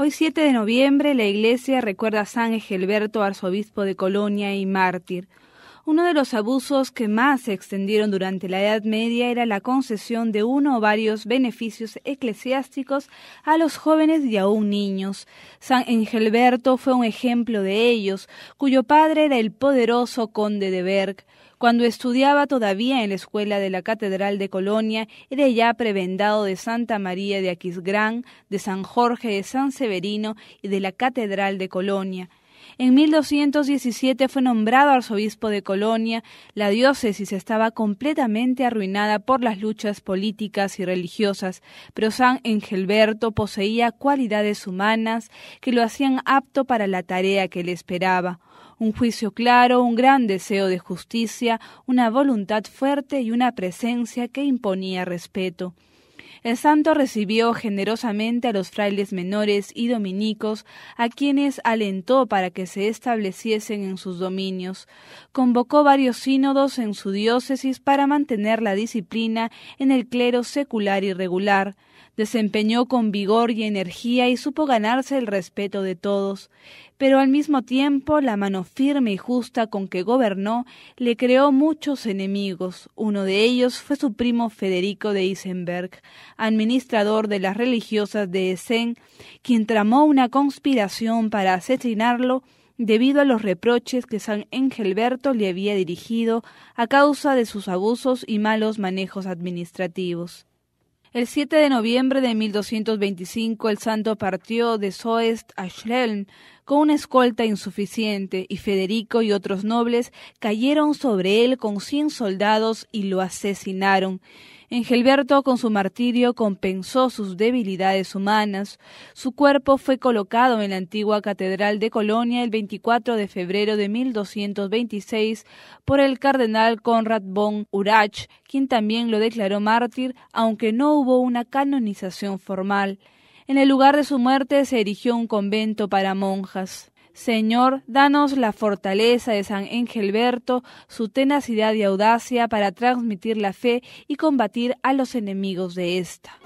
Hoy 7 de noviembre la iglesia recuerda a San Egelberto, arzobispo de Colonia y mártir. Uno de los abusos que más se extendieron durante la Edad Media era la concesión de uno o varios beneficios eclesiásticos a los jóvenes y aún niños. San Engelberto fue un ejemplo de ellos, cuyo padre era el poderoso conde de Berg. Cuando estudiaba todavía en la escuela de la Catedral de Colonia, era ya prebendado de Santa María de Aquisgrán, de San Jorge de San Severino y de la Catedral de Colonia. En 1217 fue nombrado arzobispo de Colonia. La diócesis estaba completamente arruinada por las luchas políticas y religiosas, pero San Engelberto poseía cualidades humanas que lo hacían apto para la tarea que le esperaba un juicio claro, un gran deseo de justicia, una voluntad fuerte y una presencia que imponía respeto. El santo recibió generosamente a los frailes menores y dominicos, a quienes alentó para que se estableciesen en sus dominios. Convocó varios sínodos en su diócesis para mantener la disciplina en el clero secular y regular. Desempeñó con vigor y energía y supo ganarse el respeto de todos pero al mismo tiempo la mano firme y justa con que gobernó le creó muchos enemigos. Uno de ellos fue su primo Federico de Isenberg, administrador de las religiosas de Essen, quien tramó una conspiración para asesinarlo debido a los reproches que San Engelberto le había dirigido a causa de sus abusos y malos manejos administrativos. El 7 de noviembre de 1225 el santo partió de Soest a Schlelm con una escolta insuficiente y Federico y otros nobles cayeron sobre él con cien soldados y lo asesinaron. Engelberto con su martirio compensó sus debilidades humanas. Su cuerpo fue colocado en la antigua Catedral de Colonia el 24 de febrero de 1226 por el cardenal Conrad von Urach, quien también lo declaró mártir, aunque no hubo una canonización formal. En el lugar de su muerte se erigió un convento para monjas. Señor, danos la fortaleza de San Engelberto, su tenacidad y audacia para transmitir la fe y combatir a los enemigos de ésta.